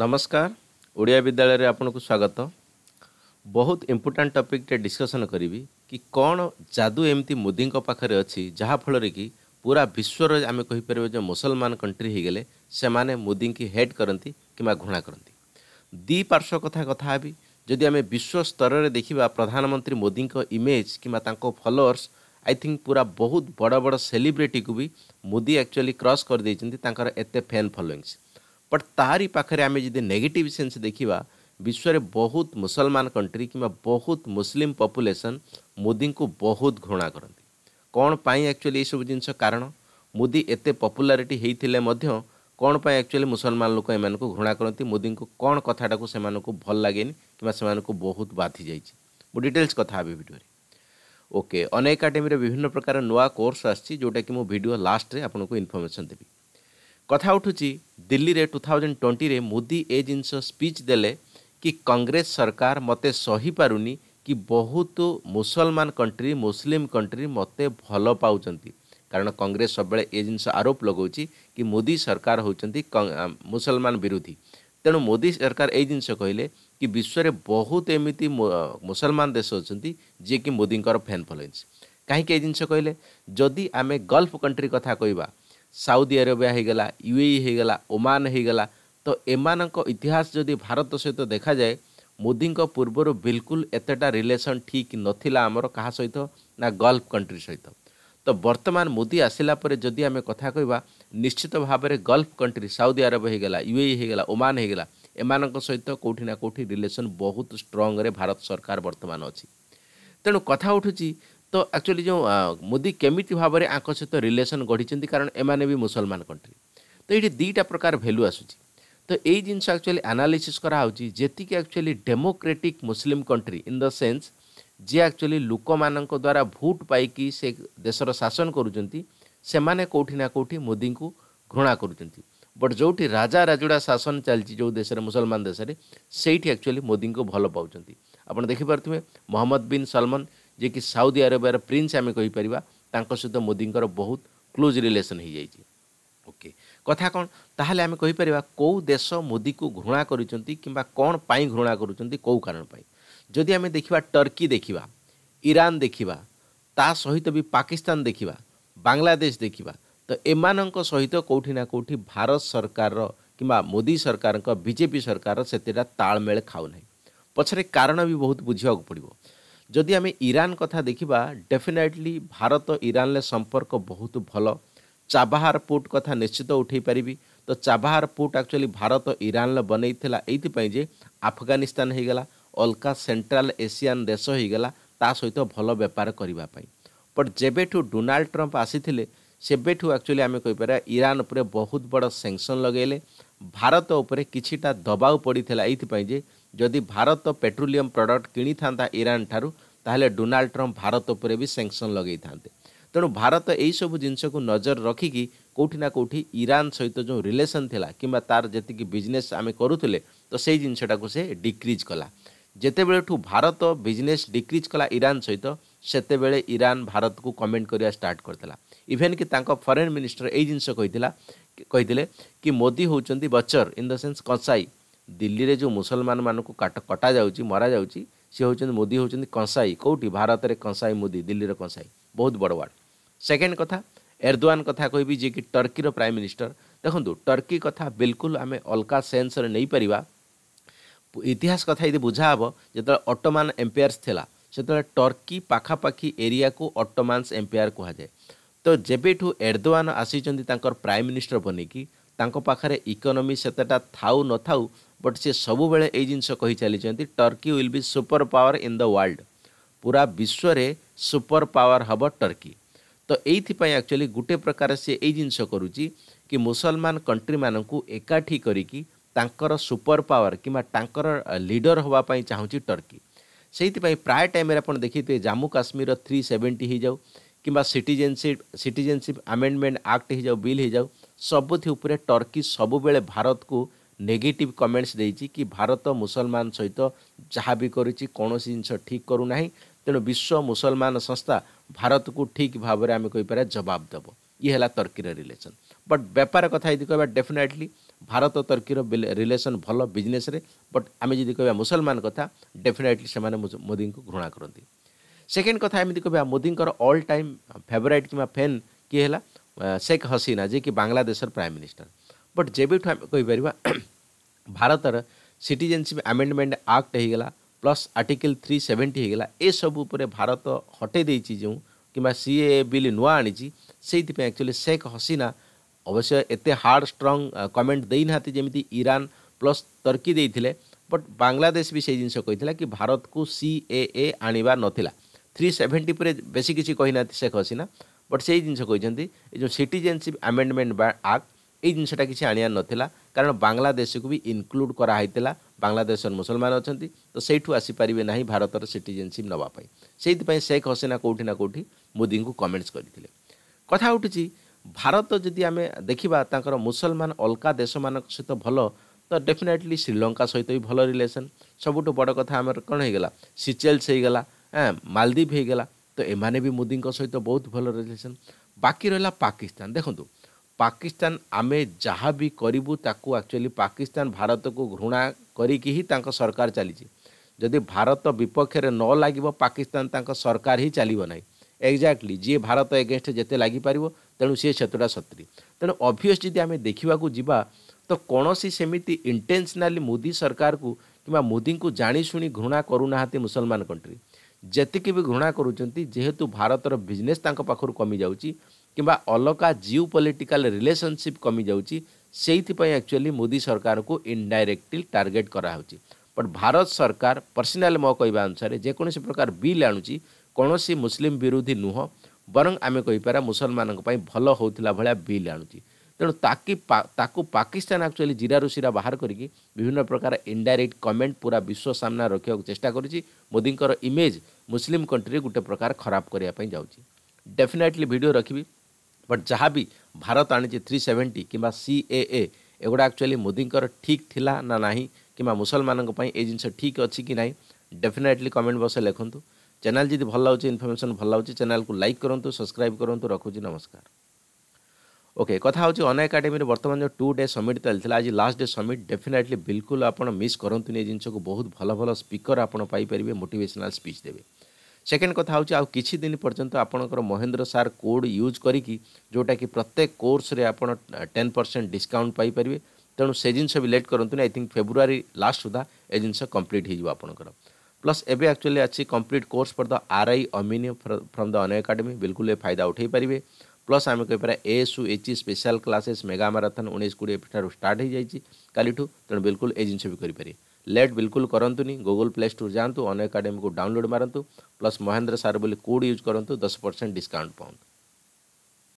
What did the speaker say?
ନମସ୍କାର ଓଡ଼ିଆ ବିଦ୍ୟାଳୟରେ ଆପଣଙ୍କୁ ସ୍ୱାଗତ ବହୁତ ଇମ୍ପୋର୍ଟାଣ୍ଟ ଟପିକ୍ଟେ ଡିସ୍କସନ୍ କରିବି କି କ'ଣ ଯାଦୁ ଏମିତି ମୋଦିଙ୍କ ପାଖରେ ଅଛି ଯାହାଫଳରେ କି ପୁରା ବିଶ୍ୱରେ ଆମେ କହିପାରିବା ଯେ ମୁସଲମାନ କଣ୍ଟ୍ରି ହୋଇଗଲେ ସେମାନେ ମୋଦିଙ୍କି ହେଟ୍ କରନ୍ତି କିମ୍ବା ଘୃଣା କରନ୍ତି ଦୁଇ ପାର୍ଶ୍ୱ କଥା କଥା ହେବି ଯଦି ଆମେ ବିଶ୍ୱ ସ୍ତରରେ ଦେଖିବା ପ୍ରଧାନମନ୍ତ୍ରୀ ମୋଦିଙ୍କ ଇମେଜ୍ କିମ୍ବା ତାଙ୍କ ଫଲୋଅର୍ସ ଆଇ ଥିଙ୍କ ପୁରା ବହୁତ ବଡ଼ ବଡ଼ ସେଲିବ୍ରିଟିକୁ ବି ମୋଦି ଆକ୍ଚୁଆଲି କ୍ରସ୍ କରିଦେଇଛନ୍ତି ତାଙ୍କର ଏତେ ଫ୍ୟାନ୍ ଫଲୋଇଂସ୍ ବଟ୍ ତାହାରି ପାଖରେ ଆମେ ଯଦି ନେଗେଟିଭ୍ ସେନ୍ସ ଦେଖିବା ବିଶ୍ୱରେ ବହୁତ ମୁସଲମାନ କଣ୍ଟ୍ରି କିମ୍ବା ବହୁତ ମୁସଲିମ୍ ପପୁଲେସନ୍ ମୋଦିଙ୍କୁ ବହୁତ ଘୃଣା କରନ୍ତି କ'ଣ ପାଇଁ ଆକ୍ଚୁଆଲି ଏସବୁ ଜିନିଷ କାରଣ ମୋଦି ଏତେ ପପୁଲାରିଟି ହେଇଥିଲେ ମଧ୍ୟ କ'ଣ ପାଇଁ ଆକ୍ଚୁଆଲି ମୁସଲମାନ ଲୋକ ଏମାନଙ୍କୁ ଘୃଣା କରନ୍ତି ମୋଦିଙ୍କୁ କ'ଣ କଥାଟାକୁ ସେମାନଙ୍କୁ ଭଲ ଲାଗେନି କିମ୍ବା ସେମାନଙ୍କୁ ବହୁତ ବାଧି ଯାଇଛି ମୁଁ ଡିଟେଲ୍ସ କଥା ହେବି ଭିଡ଼ିଓରେ ଓକେ ଅନ୍ ଏକାଡେମୀରେ ବିଭିନ୍ନ ପ୍ରକାର ନୂଆ କୋର୍ସ ଆସିଛି ଯେଉଁଟାକି ମୁଁ ଭିଡ଼ିଓ ଲାଷ୍ଟରେ ଆପଣଙ୍କୁ ଇନଫର୍ମେସନ୍ ଦେବି କଥା ଉଠୁଛି ଦିଲ୍ଲୀରେ ଟୁ ଥାଉଜେଣ୍ଡ ଟ୍ୱେଣ୍ଟିରେ ମୋଦି ଏ ଜିନିଷ ସ୍ପିଚ୍ ଦେଲେ କି କଂଗ୍ରେସ ସରକାର ମୋତେ ସହିପାରୁନି କି ବହୁତ ମୁସଲମାନ କଣ୍ଟ୍ରି ମୁସଲିମ କଣ୍ଟ୍ରି ମୋତେ ଭଲ ପାଉଛନ୍ତି କାରଣ କଂଗ୍ରେସ ସବୁବେଳେ ଏ ଜିନିଷ ଆରୋପ ଲଗାଉଛି କି ମୋଦି ସରକାର ହେଉଛନ୍ତି ମୁସଲମାନ ବିରୋଧୀ ତେଣୁ ମୋଦି ସରକାର ଏଇ ଜିନିଷ କହିଲେ କି ବିଶ୍ୱରେ ବହୁତ ଏମିତି ମୁସଲମାନ ଦେଶ ଅଛନ୍ତି ଯିଏକି ମୋଦିଙ୍କର ଫ୍ୟାନ୍ ଫଲୋଇନ୍ସ କାହିଁକି ଏଇ ଜିନିଷ କହିଲେ ଯଦି ଆମେ ଗଲ୍ଫ କଣ୍ଟ୍ରି କଥା କହିବା ସାଉଦି ଆରବିଆ ହୋଇଗଲା ୟୁଏ ହୋଇଗଲା ଓମାନ ହୋଇଗଲା ତ ଏମାନଙ୍କ ଇତିହାସ ଯଦି ଭାରତ ସହିତ ଦେଖାଯାଏ ମୋଦିଙ୍କ ପୂର୍ବରୁ ବିଲକୁଲ ଏତେଟା ରିଲେସନ୍ ଠିକ୍ ନଥିଲା ଆମର କାହା ସହିତ ନା ଗଲ୍ଫ କଣ୍ଟ୍ରି ସହିତ ତ ବର୍ତ୍ତମାନ ମୋଦି ଆସିଲା ପରେ ଯଦି ଆମେ କଥା କହିବା ନିଶ୍ଚିତ ଭାବରେ ଗଲ୍ଫ କଣ୍ଟ୍ରି ସାଉଦି ଆରବ ହୋଇଗଲା ୟୁଏ ହୋଇଗଲା ଓମାନ ହୋଇଗଲା ଏମାନଙ୍କ ସହିତ କେଉଁଠି ନା କେଉଁଠି ରିଲେସନ୍ ବହୁତ ଷ୍ଟ୍ରଙ୍ଗରେ ଭାରତ ସରକାର ବର୍ତ୍ତମାନ ଅଛି ତେଣୁ କଥା ଉଠୁଛି ତ ଆକ୍ଚୁଆଲି ଯେଉଁ ମୋଦି କେମିତି ଭାବରେ ଆଙ୍କ ସହିତ ରିଲେସନ୍ ଗଢ଼ିଛନ୍ତି କାରଣ ଏମାନେ ବି ମୁସଲମାନ କଣ୍ଟ୍ରି ତ ଏଇଠି ଦୁଇଟା ପ୍ରକାର ଭ୍ୟାଲୁ ଆସୁଛି ତ ଏଇ ଜିନିଷ ଆକ୍ଚୁଆଲି ଆନାଲିସିସ୍ କରାହେଉଛି ଯେତିକି actually democratic Muslim country in the sense ଯିଏ ଆକ୍ଚୁଆଲି ଲୋକମାନଙ୍କ ଦ୍ୱାରା ଭୋଟ୍ ପାଇକି ସେ ଦେଶର ଶାସନ କରୁଛନ୍ତି ସେମାନେ କେଉଁଠି ନା କେଉଁଠି ମୋଦିଙ୍କୁ ଘୃଣା କରୁଛନ୍ତି ବଟ୍ ଯେଉଁଠି ରାଜା ରାଜୁଡ଼ା ଶାସନ ଚାଲିଛି ଯେଉଁ ଦେଶରେ ମୁସଲମାନ ଦେଶରେ ସେଇଠି ଆକ୍ଚୁଆଲି ମୋଦିଙ୍କୁ ଭଲ ପାଉଛନ୍ତି ଆପଣ ଦେଖିପାରୁଥିବେ ମହମ୍ମଦ ବିନ୍ ସଲମାନ ଯିଏକି ସାଉଦି ଆରବର ପ୍ରିନ୍ସ ଆମେ କହିପାରିବା ତାଙ୍କ ସହିତ ମୋଦିଙ୍କର ବହୁତ କ୍ଲୋଜ୍ ରିଲେସନ୍ ହୋଇଯାଇଛି ଓକେ କଥା କ'ଣ ତାହେଲେ ଆମେ କହିପାରିବା କେଉଁ ଦେଶ ମୋଦିକୁ ଘୃଣା କରୁଛନ୍ତି କିମ୍ବା କ'ଣ ପାଇଁ ଘୃଣା କରୁଛନ୍ତି କେଉଁ କାରଣ ପାଇଁ ଯଦି ଆମେ ଦେଖିବା ଟର୍କି ଦେଖିବା ଇରାନ ଦେଖିବା ତା ସହିତ ବି ପାକିସ୍ତାନ ଦେଖିବା ବାଂଲାଦେଶ ଦେଖିବା ତ ଏମାନଙ୍କ ସହିତ କେଉଁଠି ନା କେଉଁଠି ଭାରତ ସରକାରର କିମ୍ବା ମୋଦି ସରକାରଙ୍କ ବିଜେପି ସରକାରର ସେତେଟା ତାଳମେଳ ଖାଉନାହିଁ ପଛରେ କାରଣ ବି ବହୁତ ବୁଝିବାକୁ ପଡ଼ିବ ଯଦି ଆମେ ଇରାନ କଥା ଦେଖିବା ଡେଫିନେଟଲି ଭାରତ ଇରାନରେ ସମ୍ପର୍କ ବହୁତ ଭଲ ଚାବାହାର ପୁଟ କଥା ନିଶ୍ଚିତ ଉଠାଇ ପାରିବି ତ ଚାବାହାର ପୁଟ ଆକ୍ଚୁଆଲି ଭାରତ ଇରାନରେ ବନେଇଥିଲା ଏଇଥିପାଇଁ ଯେ ଆଫଗାନିସ୍ତାନ ହୋଇଗଲା ଅଲକା ସେଣ୍ଟ୍ରାଲ ଏସିଆନ ଦେଶ ହୋଇଗଲା ତା ସହିତ ଭଲ ବେପାର କରିବା ପାଇଁ ବଟ୍ ଯେବେଠୁ ଡୋନାଲ୍ଡ ଟ୍ରମ୍ପ ଆସିଥିଲେ ସେବେଠୁ ଆକ୍ଚୁଆଲି ଆମେ କହିପାରିବା ଇରାନ ଉପରେ ବହୁତ ବଡ଼ ସେଙ୍କସନ୍ ଲଗାଇଲେ ଭାରତ ଉପରେ କିଛିଟା ଦବାଉ ପଡ଼ିଥିଲା ଏଇଥିପାଇଁ ଯେ ଯଦି ଭାରତ ପେଟ୍ରୋଲିୟମ୍ ପ୍ରଡ଼କ୍ଟ କିଣିଥାନ୍ତା ଇରାନ୍ ଠାରୁ ତାହେଲେ ଡୋନାଲ୍ଡ ଟ୍ରମ୍ପ ଭାରତ ଉପରେ ବି ସେଙ୍କସନ୍ ଲଗାଇଥାନ୍ତେ ତେଣୁ ଭାରତ ଏହିସବୁ ଜିନିଷକୁ ନଜର ରଖିକି କେଉଁଠି ନା କେଉଁଠି ଇରାନ୍ ସହିତ ଯେଉଁ ରିଲେସନ୍ ଥିଲା କିମ୍ବା ତା'ର ଯେତିକି ବିଜନେସ୍ ଆମେ କରୁଥିଲେ ତ ସେଇ ଜିନିଷଟାକୁ ସେ ଡିକ୍ରିଜ୍ କଲା ଯେତେବେଳଠୁ ଭାରତ ବିଜନେସ୍ ଡିକ୍ରିଜ୍ କଲା ଇରାନ୍ ସହିତ ସେତେବେଳେ ଇରାନ୍ ଭାରତକୁ କମେଣ୍ଟ କରିବା ଷ୍ଟାର୍ଟ କରିଥିଲା ଇଭେନ୍ କି ତାଙ୍କ ଫରେନ୍ ମିନିଷ୍ଟର ଏଇ ଜିନିଷ କହିଥିଲା କହିଥିଲେ କି ମୋଦି ହେଉଛନ୍ତି ବଚର ଇନ୍ ଦ ସେନ୍ସ କଂସାଇ ଦିଲ୍ଲୀରେ ଯେଉଁ ମୁସଲମାନମାନଙ୍କୁ କାଟ କଟାଯାଉଛି ମରାଯାଉଛି ସେ ହେଉଛନ୍ତି ମୋଦି ହେଉଛନ୍ତି କଂସାଇ କେଉଁଠି ଭାରତରେ କଂସାଇ ମୋଦି ଦିଲ୍ଲୀର କଂସାଇ ବହୁତ ବଡ଼ ୱାର୍ଡ଼ ସେକେଣ୍ଡ କଥା ଏରଦୱାନ କଥା କହିବି ଯିଏକି ଟର୍କିର ପ୍ରାଇମ୍ ମିନିଷ୍ଟର ଦେଖନ୍ତୁ ଟର୍କି କଥା ବିଲକୁଲ ଆମେ ଅଲଗା ସେନ୍ସରେ ନେଇପାରିବା ଇତିହାସ କଥା ଯଦି ବୁଝା ହେବ ଯେତେବେଳେ ଅଟୋମାନ ଏମ୍ପେୟାର୍ସ ଥିଲା ସେତେବେଳେ ଟର୍କି ପାଖାପାଖି ଏରିଆକୁ ଅଟୋମାନ୍ସ ଏମ୍ପେୟାର କୁହାଯାଏ ତ ଯେବେଠୁ ଏରଦୱାନ ଆସିଛନ୍ତି ତାଙ୍କର ପ୍ରାଇମ୍ ମିନିଷ୍ଟର ବନିକି ତାଙ୍କ ପାଖରେ ଇକୋନୋମି ସେତେଟା ଥାଉ ନଥାଉ बट सी सब जिनस Turkey will be super power in the world पूरा विश्व सुपर पावर हम टर्की तो यहीपाई एक्चुअली गोटे प्रकार से ये जिनस कर कि मुसलमान कंट्री मानू एकाठी कर सुपर पावर कि लिडर हाँपाई चाहिए टर्की से प्राय टाइम आप देखते हैं जम्मू काश्मीर थ्री सेवेन्टी हो जाऊ किसीप सिटेनसीप आमेडमेंट आक्ट हो जाऊ बिल हो जाऊ सबुति टर्की सबुले भारत को ନେଗେଟିଭ୍ କମେଣ୍ଟସ୍ ଦେଇଛି କି ଭାରତ ମୁସଲମାନ ସହିତ ଯାହା ବି କରିଛି କୌଣସି ଜିନିଷ ଠିକ୍ କରୁନାହିଁ ତେଣୁ ବିଶ୍ୱ ମୁସଲମାନ ସଂସ୍ଥା ଭାରତକୁ ଠିକ୍ ଭାବରେ ଆମେ କହିପାରିବା ଜବାବ ଦେବ ଇଏ ହେଲା ତର୍କୀର ରିଲେସନ୍ ବଟ୍ ବେପାର କଥା ଯଦି କହିବା ଡେଫିନେଟ୍ଲି ଭାରତ ତର୍କୀର ରିଲେସନ୍ ଭଲ ବିଜନେସ୍ରେ ବଟ୍ ଆମେ ଯଦି କହିବା ମୁସଲମାନ କଥା ଡେଫିନେଟ୍ଲି ସେମାନେ ମୋଦିଙ୍କୁ ଘୃଣା କରନ୍ତି ସେକେଣ୍ଡ କଥା ଏମିତି କହିବା ମୋଦିଙ୍କର ଅଲ୍ ଟାଇମ୍ ଫେଭରାଇଟ୍ କିମ୍ବା ଫ୍ୟାନ୍ କିଏ ହେଲା ଶେଖ୍ ହସିନା ଯିଏକି ବାଂଲାଦେଶର ପ୍ରାଇମ୍ ମିନିଷ୍ଟର ବଟ୍ ଯେବେଠୁ ଆମେ କହିପାରିବା ଭାରତର ସିଟିଜେନସିପ୍ ଆମେଣ୍ଡମେଣ୍ଟ ଆକ୍ଟ ହେଇଗଲା ପ୍ଲସ୍ ଆର୍ଟିକିଲ୍ ଥ୍ରୀ ସେଭେଣ୍ଟି ହେଇଗଲା ଏସବୁ ଉପରେ ଭାରତ ହଟେଇ ଦେଇଛି ଯେଉଁ କିମ୍ବା ସିଏ ବିଲ୍ ନୂଆ ଆଣିଛି ସେଇଥିପାଇଁ ଆକ୍ଚୁଆଲି ଶେଖ୍ ହସିନା ଅବଶ୍ୟ ଏତେ ହାର୍ଡ଼ ଷ୍ଟ୍ରଙ୍ଗ କମେଣ୍ଟ ଦେଇନାହାନ୍ତି ଯେମିତି ଇରାନ ପ୍ଲସ୍ ତର୍କି ଦେଇଥିଲେ ବଟ୍ ବାଂଲାଦେଶ ବି ସେଇ ଜିନିଷ କହିଥିଲା କି ଭାରତକୁ ସି ଏ ଏ ଆଣିବା ନଥିଲା ଥ୍ରୀ ସେଭେଣ୍ଟି ପରେ ବେଶୀ କିଛି କହିନାହାନ୍ତି ଶେଖ୍ ହସିନା ବଟ୍ ସେଇ ଜିନିଷ କହିଛନ୍ତି ଏ ଯେଉଁ ସିଟିଜେନସିପ୍ ଆମେଣ୍ଡମେଣ୍ଟ ଆକ୍ଟ এই জিনিসটা কিছু আনিয়ার নথিলা কারণ বাংলাদেশକୁ ବି ଇନକ୍ଲୁଡ୍ କରାହେଇଥିଲା ବାଂଲାଦେଶର ମୁସଲମାନ ଅଛନ୍ତି ତ ସେଇଠୁ ଆସିପାରିବେ ନାହିଁ ଭାରତର ସିଟିଜେନସିପ୍ ନେବା ପାଇଁ ସେଇଥିପାଇଁ ଶେଖ୍ ହସିନା କେଉଁଠି ନା କେଉଁଠି ମୋଦିଙ୍କୁ କମେଣ୍ଟସ୍ କରିଥିଲେ କଥା ଉଠିଛି ଭାରତ ଯଦି ଆମେ ଦେଖିବା ତାଙ୍କର ମୁସଲମାନ ଅଲଗା ଦେଶମାନଙ୍କ ସହିତ ଭଲ ତ ଡେଫିନେଟଲି ଶ୍ରୀଲଙ୍କା ସହିତ ବି ଭଲ ରିଲେସନ୍ ସବୁଠୁ ବଡ଼ କଥା ଆମର କ'ଣ ହେଇଗଲା ସିଚେଲ୍ସ ହେଇଗଲା ମାଲଦୀପ ହେଇଗଲା ତ ଏମାନେ ବି ମୋଦିଙ୍କ ସହିତ ବହୁତ ଭଲ ରିଲେସନ୍ ବାକି ରହିଲା ପାକିସ୍ତାନ ଦେଖନ୍ତୁ ପାକିସ୍ତାନ ଆମେ ଯାହା ବି କରିବୁ ତାକୁ ଆକ୍ଚୁଆଲି ପାକିସ୍ତାନ ଭାରତକୁ ଘୃଣା କରିକି ହିଁ ତାଙ୍କ ସରକାର ଚାଲିଛି ଯଦି ଭାରତ ବିପକ୍ଷରେ ନ ଲାଗିବ ପାକିସ୍ତାନ ତାଙ୍କ ସରକାର ହିଁ ଚାଲିବ ନାହିଁ ଏକ୍ଜାକ୍ଟଲି ଯିଏ ଭାରତ ଏଗେନଷ୍ଟ ଯେତେ ଲାଗିପାରିବ ତେଣୁ ସିଏ ସେତୁଟା ଶତ୍ରୀ ତେଣୁ ଅଭିୟସ୍ ଯଦି ଆମେ ଦେଖିବାକୁ ଯିବା ତ କୌଣସି ସେମିତି ଇଣ୍ଟେନ୍ସନାଲି ମୋଦି ସରକାରକୁ କିମ୍ବା ମୋଦିଙ୍କୁ ଜାଣିଶୁଣି ଘୃଣା କରୁନାହାନ୍ତି ମୁସଲମାନ କଣ୍ଟ୍ରି ଯେତିକି ବି ଘୃଣା କରୁଛନ୍ତି ଯେହେତୁ ଭାରତର ବିଜନେସ୍ ତାଙ୍କ ପାଖରୁ କମିଯାଉଛି କିମ୍ବା ଅଲଗା ଜିଓ ପଲିଟିକାଲ ରିଲେସନସିପ୍ କମିଯାଉଛି ସେଇଥିପାଇଁ ଆକ୍ଚୁଆଲି ମୋଦି ସରକାରଙ୍କୁ ଇନଡାଇରେକ୍ଟଲି ଟାର୍ଗେଟ୍ କରାହେଉଛି ବଟ୍ ଭାରତ ସରକାର ପର୍ସନାଲି ମୋ କହିବା ଅନୁସାରେ ଯେକୌଣସି ପ୍ରକାର ବିଲ୍ ଆଣୁଛି କୌଣସି ମୁସଲିମ୍ ବିରୋଧୀ ନୁହଁ ବରଂ ଆମେ କହିପାରିବା ମୁସଲମାନଙ୍କ ପାଇଁ ଭଲ ହେଉଥିଲା ଭଳିଆ ବିଲ୍ ଆଣୁଛି ତେଣୁ ତାକି ତାକୁ ପାକିସ୍ତାନ ଆକ୍ଚୁଆଲି ଜିରାରୁ ଶିରା ବାହାର କରିକି ବିଭିନ୍ନ ପ୍ରକାର ଇନଡାଇରେକ୍ଟ କମେଣ୍ଟ ପୁରା ବିଶ୍ୱ ସାମ୍ନାରେ ରଖିବାକୁ ଚେଷ୍ଟା କରିଛି ମୋଦିଙ୍କର ଇମେଜ୍ ମୁସଲିମ୍ କଣ୍ଟ୍ରି ଗୋଟେ ପ୍ରକାର ଖରାପ କରିବା ପାଇଁ ଯାଉଛି ଡେଫିନେଟଲି ଭିଡ଼ିଓ ରଖିବି ବଟ୍ ଯାହା ବି ଭାରତ ଆଣିଛି ଥ୍ରୀ ସେଭେଣ୍ଟି କିମ୍ବା ସି ଏ ଏ ଏଗୁଡ଼ା ଆକ୍ଚୁଆଲି ମୋଦିଙ୍କର ଠିକ୍ ଥିଲା ନା ନାହିଁ କିମ୍ବା ମୁସଲମାନଙ୍କ ପାଇଁ ଏ ଜିନିଷ ଠିକ୍ ଅଛି କି ନାହିଁ ଡେଫିନେଟଲି କମେଣ୍ଟ ବକ୍ସରେ ଲେଖନ୍ତୁ ଚ୍ୟାନେଲ୍ ଯଦି ଭଲ ଲାଗୁଛି ଇନଫର୍ମେସନ୍ ଭଲ ଲାଗୁଛି ଚ୍ୟାନେଲ୍କୁ ଲାଇକ୍ କରନ୍ତୁ ସବସ୍କ୍ରାଇବ୍ କରନ୍ତୁ ରଖୁଛି ନମସ୍କାର ଓକେ କଥା ହେଉଛି ଅନ ଏକାଡେମୀରେ ବର୍ତ୍ତମାନ ଯେଉଁ ଟୁ ଡେ ସମିଟ୍ ଚାଲିଥିଲା ଆଜି ଲାଷ୍ଟ ଡେ ସମିଟ୍ ଡେଫିନେଟଲି ବିଲକୁଲ ଆପଣ ମିସ୍ କରନ୍ତୁନି ଏ ଜିନିଷକୁ ବହୁତ ଭଲ ଭଲ ସ୍ପିକର ଆପଣ ପାଇପାରିବେ ମୋଟିଭେସନାଲ୍ ସ୍ପିଚ୍ ଦେବେ ସେକେଣ୍ଡ କଥା ହେଉଛି ଆଉ କିଛି ଦିନ ପର୍ଯ୍ୟନ୍ତ ଆପଣଙ୍କର ମହେନ୍ଦ୍ର ସାର୍ କୋଡ଼୍ ୟୁଜ୍ କରିକି ଯେଉଁଟାକି ପ୍ରତ୍ୟେକ କୋର୍ସରେ ଆପଣ ଟେନ୍ ପରସେଣ୍ଟ ଡିସ୍କାଉଣ୍ଟ ପାଇପାରିବେ ତେଣୁ ସେ ଜିନିଷ ବି ଲେଟ୍ କରନ୍ତୁନି ଆଇ ଥିଙ୍କ ଫେବୃଆରୀ ଲାଷ୍ଟ ସୁଦ୍ଧା ଏ ଜିନିଷ କମ୍ପ୍ଲିଟ୍ ହୋଇଯିବ ଆପଣଙ୍କର ପ୍ଲସ୍ ଏବେ ଆକ୍ଚୁଆଲି ଅଛି complete course for the R I ଅମିନିୟମ ଫ୍ରମ୍ ଦ ଅନେ ଏକାଡେମୀ ବିଲକୁଲ ଏ ଫାଇଦା ଉଠାଇ ପାରିବେ ପ୍ଲସ୍ ଆମେ କହିପାରିବା ଏଏସ୍ୟୁ ଏଚ୍ ସ୍ପେଶାଲ କ୍ଲାସେସ୍ ମେଗା ମାରାଥନ୍ ଉଣେଇଶ କୋଡ଼ିଏ ଠାରୁ ଷ୍ଟାର୍ଟ ହୋଇଯାଇଛି କାଲିଠୁ ତେଣୁ ବିଲକୁଲ ଏ ଜିନିଷ ବି କରିପାରିବେ લેડ બિલકુલ કરંતુની Google Play Store જાંતુ અન アカ ડેમી કો ડાઉનલોડ મારંતુ પ્લસ મોહેન્દ્ર સર બોલી કોડ યુઝ કરંતુ 10% ડિસ્કાઉન્ટ પાઉન્ડ